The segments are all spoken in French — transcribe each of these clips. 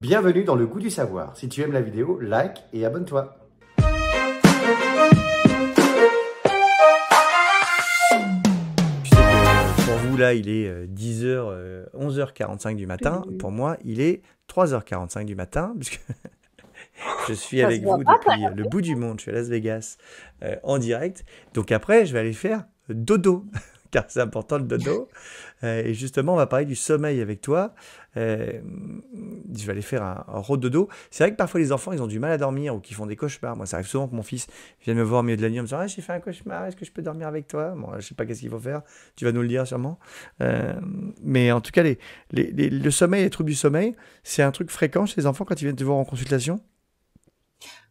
Bienvenue dans le goût du savoir. Si tu aimes la vidéo, like et abonne-toi. Pour vous, là, il est 10h, euh, 11h45 euh, du matin. Pour moi, il est 3h45 du matin, puisque je suis avec vous depuis euh, le bout du monde. Je suis à Las Vegas en direct. Donc après, je vais aller faire dodo. car c'est important le dodo. Euh, et justement, on va parler du sommeil avec toi. Euh, je vais aller faire un, un road dodo. C'est vrai que parfois les enfants, ils ont du mal à dormir ou qu'ils font des cauchemars. Moi, ça arrive souvent que mon fils vienne me voir au milieu de la nuit en me disant ah, J'ai fait un cauchemar, est-ce que je peux dormir avec toi Moi, bon, Je sais pas qu'est-ce qu'il faut faire. Tu vas nous le dire sûrement. Euh, mais en tout cas, les, les, le sommeil, les troubles du sommeil, c'est un truc fréquent chez les enfants quand ils viennent te voir en consultation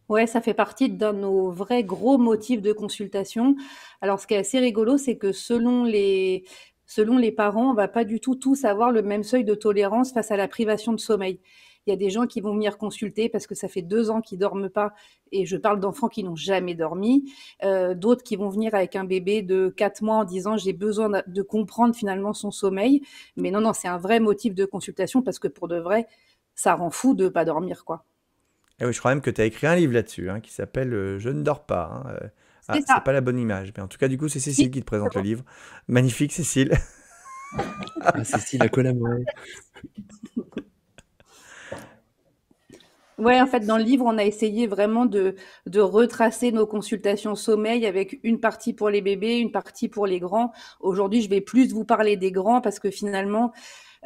Ouais, ça fait partie d'un de nos vrais gros motifs de consultation. Alors, ce qui est assez rigolo, c'est que selon les, selon les parents, on va pas du tout tous avoir le même seuil de tolérance face à la privation de sommeil. Il y a des gens qui vont venir consulter parce que ça fait deux ans qu'ils dorment pas, et je parle d'enfants qui n'ont jamais dormi. Euh, d'autres qui vont venir avec un bébé de quatre mois en disant j'ai besoin de comprendre finalement son sommeil. Mais non, non, c'est un vrai motif de consultation parce que pour de vrai, ça rend fou de pas dormir, quoi. Eh je crois même que tu as écrit un livre là-dessus, hein, qui s'appelle euh, Je ne dors pas. Hein, euh. ah, Ce n'est pas la bonne image. Mais en tout cas, du coup, c'est Cécile qui te présente le livre. Magnifique, Cécile. Ah, Cécile a collaboré. Oui, en fait, dans le livre, on a essayé vraiment de, retracer nos consultations sommeil avec une partie pour les bébés, une partie pour les grands. Aujourd'hui, je vais plus vous parler des grands parce que finalement,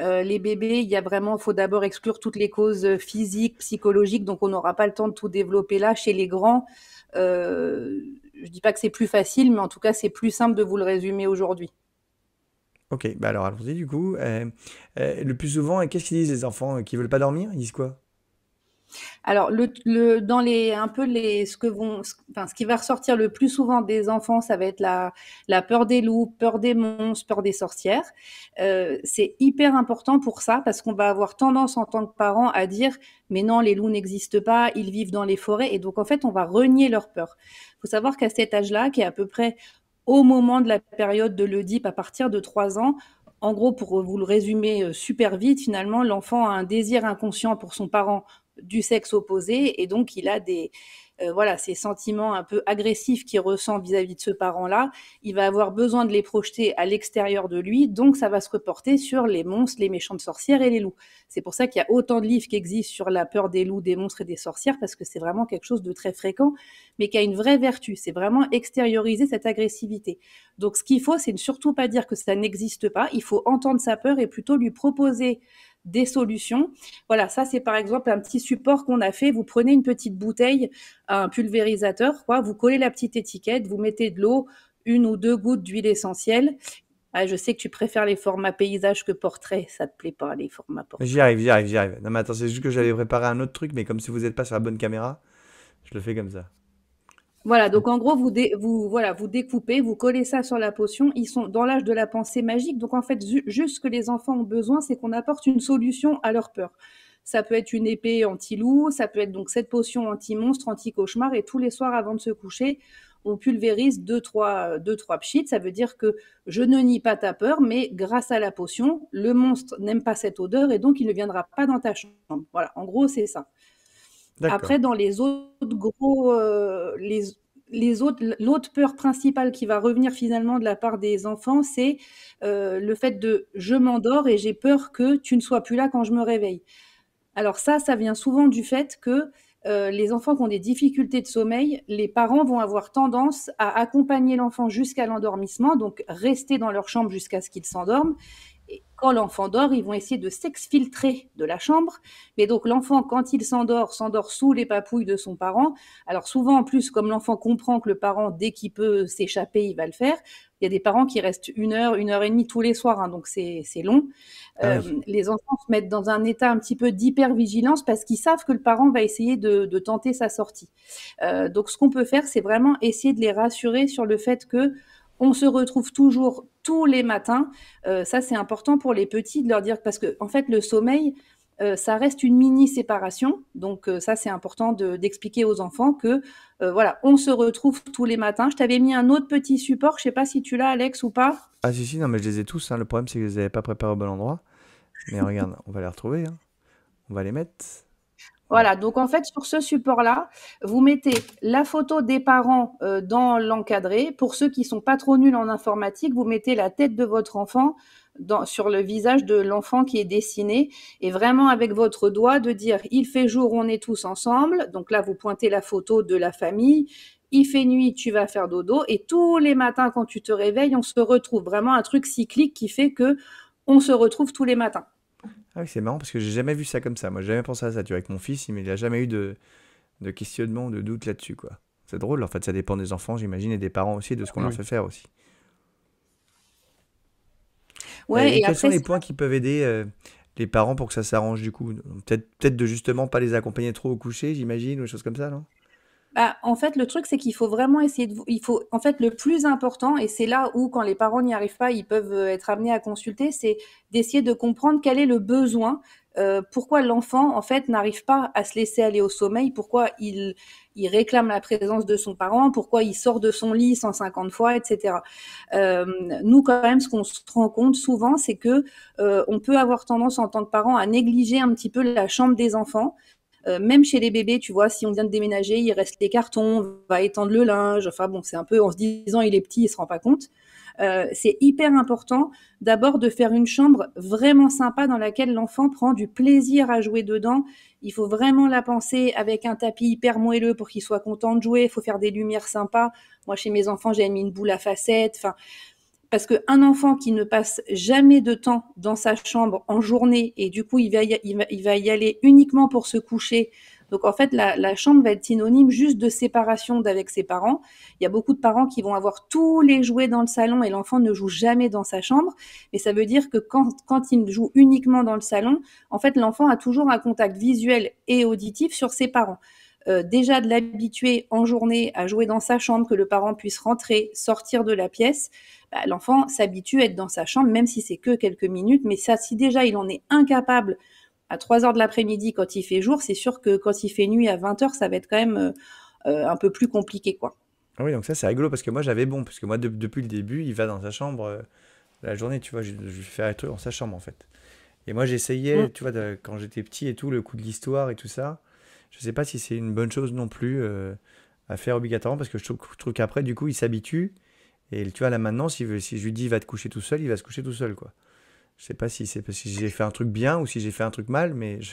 euh, les bébés, il y a vraiment, faut d'abord exclure toutes les causes euh, physiques, psychologiques, donc on n'aura pas le temps de tout développer là. Chez les grands, je euh, je dis pas que c'est plus facile, mais en tout cas, c'est plus simple de vous le résumer aujourd'hui. Ok, bah alors allons-y du coup. le plus souvent, qu'est-ce qu'ils disent les enfants qui veulent pas dormir Ils disent quoi alors, dans les, un peu les, ce que vont, qui va ressortir le plus souvent des enfants, ça va être la, la peur des loups, peur des monstres, peur des sorcières. Euh, c'est hyper important pour ça parce qu'on va avoir tendance en tant que parent à dire, mais non, les loups n'existent pas, ils vivent dans les forêts, et donc en fait, on va renier leur peur. Il Faut savoir qu'à cet âge-là, qui est à peu près au moment de la période de l'Oedipe, à partir de 3 ans, en gros, pour vous le résumer euh, super vite, finalement, l'enfant a un désir inconscient pour son parent du sexe opposé et donc il a des euh, voilà ces sentiments un peu agressifs qu'il ressent vis-à-vis -vis de ce parent-là, il va avoir besoin de les projeter à l'extérieur de lui, donc ça va se reporter sur les monstres, les méchantes sorcières et les loups. C'est pour ça qu'il y a autant de livres qui existent sur la peur des loups, des monstres et des sorcières parce que c'est vraiment quelque chose de très fréquent, mais qui a une vraie vertu. C'est vraiment extérioriser cette agressivité. Donc ce qu'il faut, c'est ne surtout pas dire que ça n'existe pas. Il faut entendre sa peur et plutôt lui proposer des solutions. Voilà, ça c'est par exemple un petit support qu'on a fait. Vous prenez une petite bouteille, un pulvérisateur, quoi, vous collez la petite étiquette, vous mettez de l'eau, une ou deux gouttes d'huile essentielle. Ah, je sais que tu préfères les formats paysage que portrait ça te plaît pas les formats portrait J'y arrive, j'y arrive, j'y arrive. Non mais attends, c'est juste que j'allais préparer un autre truc, mais comme si vous n'êtes pas sur la bonne caméra, je le fais comme ça. Voilà, donc en gros, vous, vous, voilà, vous découpez, vous collez ça sur la potion. Ils sont dans l'âge de la pensée magique. Donc en fait, juste ce que les enfants ont besoin, c'est qu'on apporte une solution à leur peur. Ça peut être une épée anti-loup, ça peut être donc cette potion anti-monstre, anti-cauchemar. Et tous les soirs, avant de se coucher, on pulvérise deux, trois, deux, trois pchits. Ça veut dire que je ne nie pas ta peur, mais grâce à la potion, le monstre n'aime pas cette odeur et donc il ne viendra pas dans ta chambre. Voilà, en gros, c'est ça. Après, dans les autres gros, euh, les, autres, l'autre peur principale qui va revenir finalement de la part des enfants, c'est euh, le fait de je m'endors et j'ai peur que tu ne sois plus là quand je me réveille. Alors ça, ça vient souvent du fait que euh, les enfants qui ont des difficultés de sommeil, les parents vont avoir tendance à accompagner l'enfant jusqu'à l'endormissement, donc rester dans leur chambre jusqu'à ce qu'il s'endorme quand l'enfant dort, ils vont essayer de s'exfiltrer de la chambre. Mais donc l'enfant, quand il s'endort, s'endort sous les papouilles de son parent. Alors souvent, en plus, comme l'enfant comprend que le parent, dès qu'il peut s'échapper, il va le faire. Il y a des parents qui restent une heure, une heure et demie tous les soirs, hein, donc c'est long. Ah euh, les enfants se mettent dans un état un petit peu d'hypervigilance parce qu'ils savent que le parent va essayer de, tenter sa sortie. Euh, donc ce qu'on peut faire, c'est vraiment essayer de les rassurer sur le fait que on se retrouve toujours tous les matins. Euh, ça, c'est important pour les petits de leur dire parce que en fait, le sommeil, euh, ça reste une mini séparation. Donc euh, ça, c'est important d'expliquer aux enfants que voilà, on se retrouve tous les matins. Je t'avais mis un autre petit support. Je sais pas si tu l'as, Alex, ou pas. Ah si si, non, mais je les ai tous. Hein. Le problème, c'est que je les avais pas préparés au bon endroit. Mais regarde, on va les retrouver. Hein. On va les mettre. Voilà, donc en fait, sur ce support-là, vous mettez la photo des parents euh, dans l'encadré. Pour ceux qui ne sont pas trop nuls en informatique, vous mettez la tête de votre enfant dans, sur le visage de l'enfant qui est dessiné et vraiment avec votre doigt de dire il fait jour, on est tous ensemble. Donc là, vous pointez la photo de la famille. Il fait nuit, tu vas faire dodo. Et tous les matins, quand tu te réveilles, on se retrouve. Vraiment un truc cyclique qui fait que on se retrouve tous les matins. Ah oui, c'est marrant parce que j'ai jamais vu ça comme ça. Moi, j'ai jamais pensé à ça. Tu vois, avec mon fils, il a jamais eu de, questionnement de doute là-dessus, quoi. C'est drôle, en fait, ça dépend des enfants, j'imagine, et des parents aussi, de ce qu'on leur fait faire aussi. quels sont les points qui peuvent aider euh, les parents pour que ça s'arrange du coup Peut-être peut de justement pas les accompagner trop au coucher, j'imagine, ou des choses comme ça, non bah, en fait, le truc, c'est qu'il faut vraiment essayer de. Il faut, en fait, le plus important, et c'est là où, quand les parents n'y arrivent pas, ils peuvent euh, être amenés à consulter, c'est d'essayer de comprendre quel est le besoin, euh, pourquoi l'enfant, en fait, n'arrive pas à se laisser aller au sommeil, pourquoi il, il réclame la présence de son parent, pourquoi il sort de son lit 150 fois, etc. Euh, nous, quand même, ce qu'on se rend compte souvent, c'est que on peut avoir tendance en tant que parent à négliger un petit peu la chambre des enfants. Euh, même chez les bébés, tu vois, si on vient de déménager, il reste les cartons, on va étendre le linge. Enfin bon, c'est un peu en se disant il est petit, il se rend pas compte. Euh, c'est hyper important d'abord de faire une chambre vraiment sympa dans laquelle l'enfant prend du plaisir à jouer dedans. Il faut vraiment la penser avec un tapis hyper moelleux pour qu'il soit content de jouer. Il faut faire des lumières sympas. Moi, chez mes enfants, j'ai mis une boule à facettes. Enfin, parce qu'un enfant qui ne passe jamais de temps dans sa chambre en journée et du coup il va y, il va, y aller uniquement pour se coucher, donc en fait, la, chambre va être synonyme juste de séparation d'avec ses parents. Il y a beaucoup de parents qui vont avoir tous les jouets dans le salon et l'enfant ne joue jamais dans sa chambre. Mais ça veut dire que quand, quand il joue uniquement dans le salon, en fait, l'enfant a toujours un contact visuel et auditif sur ses parents. Euh, déjà de l'habituer en journée à jouer dans sa chambre, que le parent puisse rentrer, sortir de la pièce, bah, l'enfant s'habitue à être dans sa chambre, même si c'est que quelques minutes. Mais ça, si déjà il en est incapable à 3 heures de l'après-midi quand il fait jour, c'est sûr que quand il fait nuit à 20 h ça va être quand même euh, euh, un peu plus compliqué, quoi. Ah oui, donc ça c'est rigolo parce que moi j'avais bon, parce que moi depuis le début, il va dans sa chambre la journée, tu vois, je, je fais un truc dans sa chambre en fait. Et moi j'essayais, mmh. tu vois, quand j'étais petit et tout, le coup de l'histoire et tout ça. Je ne sais pas si c'est une bonne chose non plus euh, à faire obligatoirement parce que je trouve, qu'après, du coup, il s'habitue. Et tu vois, là maintenant, si, je lui dis va te coucher tout seul, il va se coucher tout seul. quoi. Je sais pas si c'est parce j'ai fait un truc bien ou si j'ai fait un truc mal, mais je...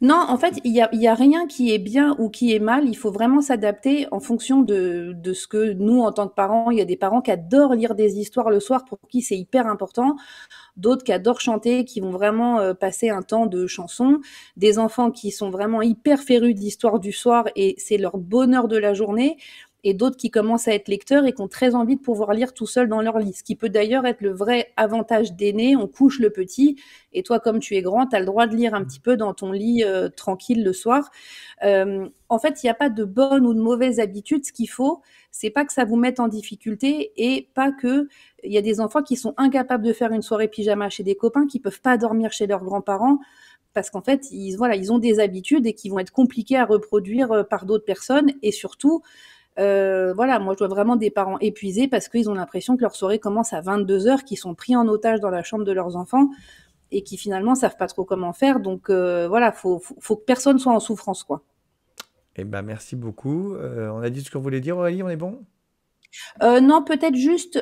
Non, en fait, il n'y a, y a, rien qui est bien ou qui est mal. Il faut vraiment s'adapter en fonction de, ce que nous, en tant que parents, il y a des parents qui adorent lire des histoires le soir pour qui c'est hyper important, d'autres qui adorent chanter, qui vont vraiment euh, passer un temps de chansons, des enfants qui sont vraiment hyper férus l'histoire du soir et c'est leur bonheur de la journée et d'autres qui commencent à être lecteurs et qui ont très envie de pouvoir lire tout seul dans leur lit. Ce qui peut d'ailleurs être le vrai avantage d'aîné, on couche le petit, et toi, comme tu es grand, tu as le droit de lire un petit peu dans ton lit euh, tranquille le soir. Euh, en fait, il n'y a pas de bonne ou de mauvaise habitude. Ce qu'il faut, c'est pas que ça vous mette en difficulté et pas que il y a des enfants qui sont incapables de faire une soirée pyjama chez des copains, qui peuvent pas dormir chez leurs grands-parents parce qu'en fait, ils, voilà, ils ont des habitudes et qui vont être compliquées à reproduire euh, par d'autres personnes. Et surtout, euh, voilà, moi je vois vraiment des parents épuisés parce qu'ils ont l'impression que leur soirée commence à 22 heures, qu'ils sont pris en otage dans la chambre de leurs enfants et qui finalement savent pas trop comment faire. Donc euh, voilà, faut, faut, que personne soit en souffrance, quoi. Eh ben merci beaucoup. Euh, on a dit ce qu'on voulait dire, Aurélie, on est bon. non, peut-être juste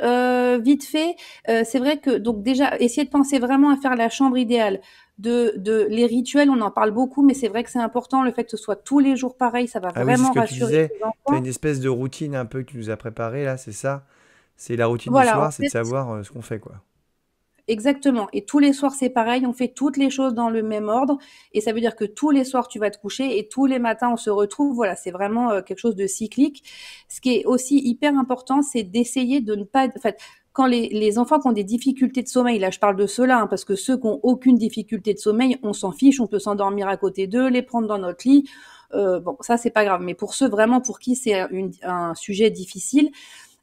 vite fait. c'est vrai que donc déjà essayez de penser vraiment à faire la chambre idéale de, les rituels, on en parle beaucoup, mais c'est vrai que c'est important. Le fait que ce soit tous les jours pareil, ça va ah vraiment rassurer. Tu une espèce de routine un peu que tu nous as préparé là, c'est ça C'est la routine du soir, c'est de savoir euh, ce qu'on fait quoi. Exactement. Et tous les soirs, c'est pareil. On fait toutes les choses dans le même ordre. Et ça veut dire que tous les soirs, tu vas te coucher et tous les matins, on se retrouve. Voilà, c'est vraiment euh, quelque chose de cyclique. Ce qui est aussi hyper important, c'est d'essayer de ne pas quand les, les, enfants qui ont des difficultés de sommeil, là je parle de ceux-là, hein, parce que ceux qui n'ont aucune difficulté de sommeil, on s'en fiche, on peut s'endormir à côté d'eux, les prendre dans notre lit. Euh, bon, ça c'est pas grave. Mais pour ceux vraiment pour qui c'est un sujet difficile,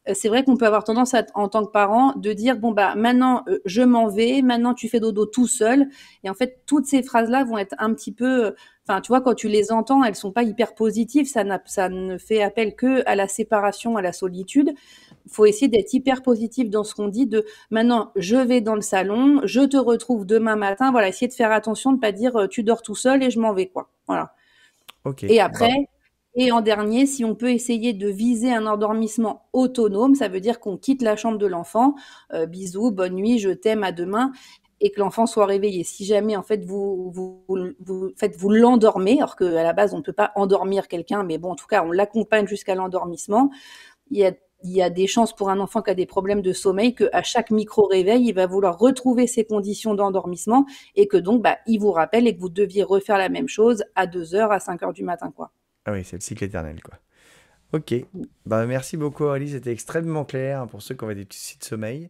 euh, c'est vrai qu'on peut avoir tendance en tant que parent de dire bon bah maintenant euh, je m'en vais, maintenant tu fais dodo tout seul et en fait toutes ces phrases là vont être un petit peu enfin tu vois quand tu les entends, elles sont pas hyper positives, ça, ça ne fait appel que à la séparation, à la solitude faut essayer d'être hyper positif dans ce qu'on dit de maintenant je vais dans le salon, je te retrouve demain matin. Voilà, essayer de faire attention de pas dire euh, tu dors tout seul et je m'en vais quoi. Voilà. OK. Et après et en dernier, si on peut essayer de viser un endormissement autonome, ça veut dire qu'on quitte la chambre de l'enfant, euh, bisous, bonne nuit, je t'aime, à demain, et que l'enfant soit réveillé. Si jamais en fait vous vous, faites vous l'endormez, alors qu'à la base on ne peut pas endormir quelqu'un, mais bon en tout cas on l'accompagne jusqu'à l'endormissement. Il y a il y a des chances pour un enfant qui a des problèmes de sommeil qu'à chaque micro-réveil, il va vouloir retrouver ses conditions d'endormissement et que donc, bah, il vous rappelle et que vous deviez refaire la même chose à 2h, à 5h du matin. Quoi. Ah oui, c'est le cycle éternel. quoi. Ok. Bah, merci beaucoup, Aurélie. C'était extrêmement clair pour ceux qui ont des petits soucis de sommeil.